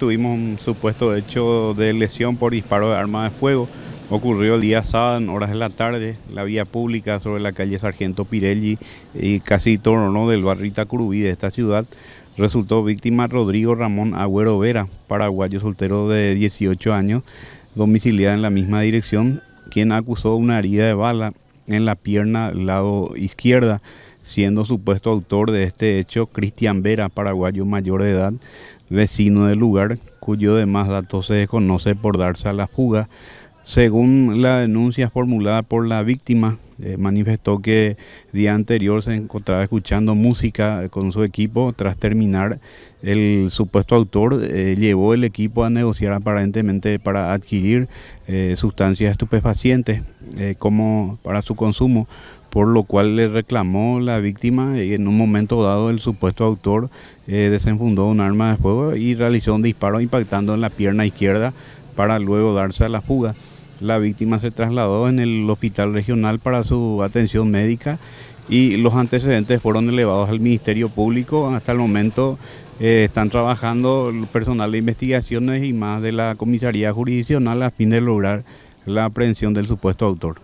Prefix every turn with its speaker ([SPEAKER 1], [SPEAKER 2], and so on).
[SPEAKER 1] Tuvimos un supuesto hecho de lesión por disparo de arma de fuego. Ocurrió el día sábado, en horas de la tarde, la vía pública sobre la calle Sargento Pirelli y casi todo ¿no? del barrita Curubí de esta ciudad. Resultó víctima Rodrigo Ramón Agüero Vera, paraguayo soltero de 18 años, domiciliada en la misma dirección, quien acusó una herida de bala en la pierna lado izquierda siendo supuesto autor de este hecho Cristian Vera, paraguayo mayor de edad, vecino del lugar, cuyo demás datos se desconoce por darse a la fuga según la denuncia formulada por la víctima, eh, manifestó que día anterior se encontraba escuchando música eh, con su equipo. Tras terminar, el supuesto autor eh, llevó el equipo a negociar aparentemente para adquirir sustancias estupefacientes como para su consumo, por lo cual le reclamó la víctima y en un momento dado el supuesto autor desenfundó un arma de fuego y realizó un disparo impactando en la pierna izquierda para luego darse a la fuga. La víctima se trasladó en el hospital regional para su atención médica y los antecedentes fueron elevados al Ministerio Público. Hasta el momento eh, están trabajando el personal de investigaciones y más de la comisaría jurisdiccional a fin de lograr la aprehensión del supuesto autor.